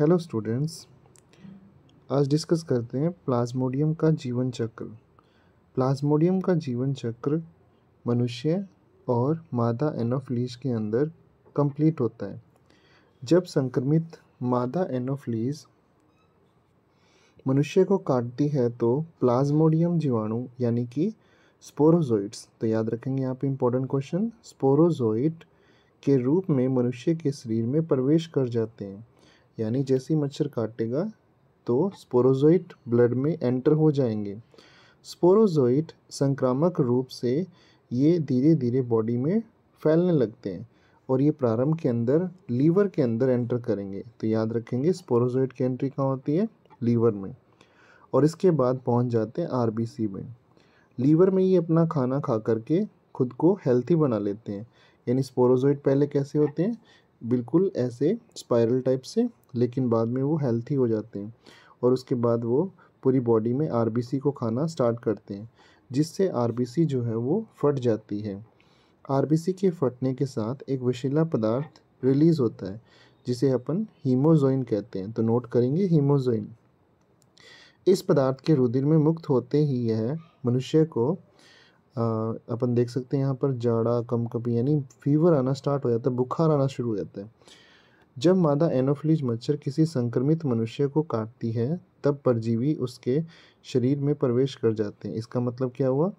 hello students आज discuss करते हैं प्लाज्मोडियम का जीवन चक्र प्लाज्मोडियम का जीवन चक्र मनुष्य और मादा एनोफ्लीज के अंदर कंप्लीट होता है जब संक्रमित मादा एनोफ्लीज मनुष्य को काटती है तो प्लाज्मोडियम जीवाणु यानी कि स्पोरोजोइट्स तो याद रखेंगे यहाँ पे इम्पोर्टेंट क्वेश्चन स्पोरोजोइट के रूप में मनुष्य के शरीर में प्रवेश कर जाते हैं यानी जैसे ही मच्छर काटेगा तो स्पोरोजोइट ब्लड में एंटर हो जाएंगे स्पोरोजोइट संक्रामक रूप से ये धीरे धीरे बॉडी में फैलने लगते हैं और ये प्रारंभ के अंदर लीवर के अंदर एंटर करेंगे तो याद रखेंगे स्पोरोजोइट की एंट्री कहाँ होती है लीवर में और इसके बाद पहुंच जाते हैं आरबीसी में लीवर में ये अपना खाना खा करके खुद को हेल्थी बना लेते हैं यानी स्पोरोजोइट पहले कैसे होते हैं बिल्कुल ऐसे स्पायरल टाइप से लेकिन बाद में वो हेल्थी हो जाते हैं और उसके बाद वो पूरी बॉडी में आर को खाना स्टार्ट करते हैं जिससे आर जो है वो फट जाती है आर के फटने के साथ एक विशिला पदार्थ रिलीज़ होता है जिसे अपन हीमोजोइन कहते हैं तो नोट करेंगे हीमोजोइन इस पदार्थ के रुधिर में मुक्त होते ही यह मनुष्य को आ, अपन देख सकते हैं यहाँ पर जाड़ा कम कपी यानी फीवर आना स्टार्ट हो जाता है बुखार आना शुरू हो जाता है जब मादा एनोफिलीज मच्छर किसी संक्रमित मनुष्य को काटती है तब परजीवी उसके शरीर में प्रवेश कर जाते हैं इसका मतलब क्या हुआ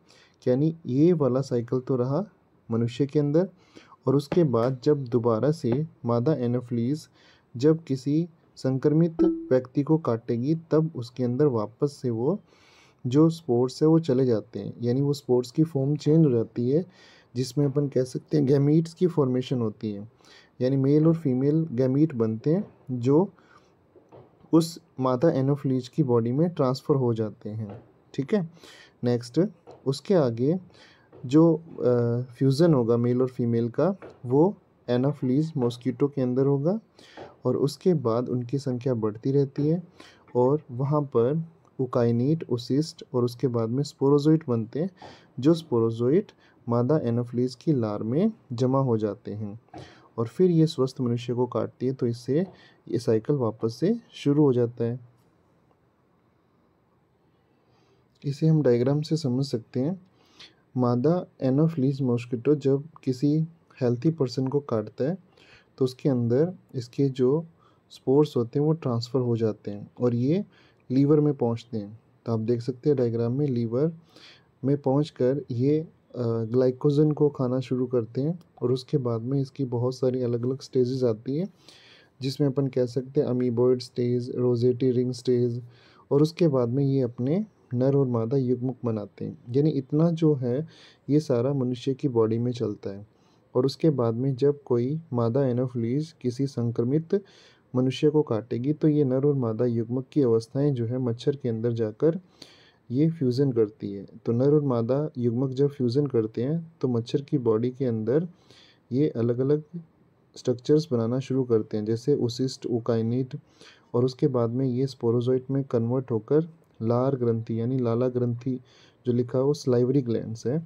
यानी ये वाला साइकिल तो रहा मनुष्य के अंदर और उसके बाद जब दोबारा से मादा एनोफिलीज जब किसी संक्रमित व्यक्ति को काटेगी तब उसके अंदर वापस से वो जो स्पोर्ट्स है वो चले जाते हैं यानी वो स्पोर्ट्स की फॉर्म चेंज हो जाती है जिसमें अपन कह सकते हैं गैमीट्स की फॉर्मेशन होती है यानी मेल और फीमेल गैमीट बनते हैं जो उस मादा एनोफ्लीज की बॉडी में ट्रांसफ़र हो जाते हैं ठीक है नेक्स्ट उसके आगे जो फ्यूज़न होगा मेल और फीमेल का वो एनाफ्लीज मॉस्किटो के अंदर होगा और उसके बाद उनकी संख्या बढ़ती रहती है और वहाँ पर उकाइनीट उसिस्ट और उसके बाद में स्पोरोजोइट बनते हैं जो स्पोरोजोइट मादा एनाफ्लीज की लार में जमा हो जाते हैं और फिर ये स्वस्थ मनुष्य को काटती है तो इससे ये साइकिल वापस से शुरू हो जाता है इसे हम डायग्राम से समझ सकते हैं मादा एनोफ्लीज मॉस्किटो जब किसी हेल्थी पर्सन को काटता है तो उसके अंदर इसके जो स्पोर्ट्स होते हैं वो ट्रांसफ़र हो जाते हैं और ये लीवर में पहुंचते हैं तो आप देख सकते हैं डायग्राम में लीवर में पहुंचकर ये ग्लाइकोजन को खाना शुरू करते हैं और उसके बाद में इसकी बहुत सारी अलग अलग स्टेजेस आती है जिसमें अपन कह सकते हैं amoeboid stage rosette ring stage और उसके बाद में ये अपने नर और मादा युगमुख बनाते हैं यानी इतना जो है ये सारा मनुष्य की बॉडी में चलता है और उसके बाद में जब कोई मादा एनोफ्लीज किसी संक्रमित मनुष्य को काटेगी तो ये नर और मादा युग्मक की अवस्थाएं जो है मच्छर के अंदर जाकर ये फ्यूज़न करती है तो नर और मादा युग्मक जब फ्यूज़न करते हैं तो मच्छर की बॉडी के अंदर ये अलग अलग स्ट्रक्चर्स बनाना शुरू करते हैं जैसे उसिस्ट ओकाइनेट और उसके बाद में ये स्पोरोजोइट में कन्वर्ट होकर लार ग्रंथि यानी लाला ग्रंथि जो लिखा हो स्लाइवरी ग्लैंड है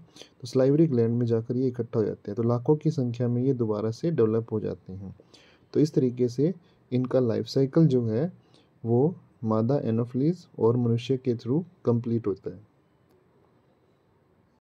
तो स्लाइवरी ग्लैंड में जाकर ये इकट्ठा हो जाते हैं तो लाखों की संख्या में ये दोबारा से डेवलप हो जाते हैं तो इस तरीके से इनका लाइफ साइकिल जो है वो मादा एनोफिलीज और मनुष्य के थ्रू कंप्लीट होता है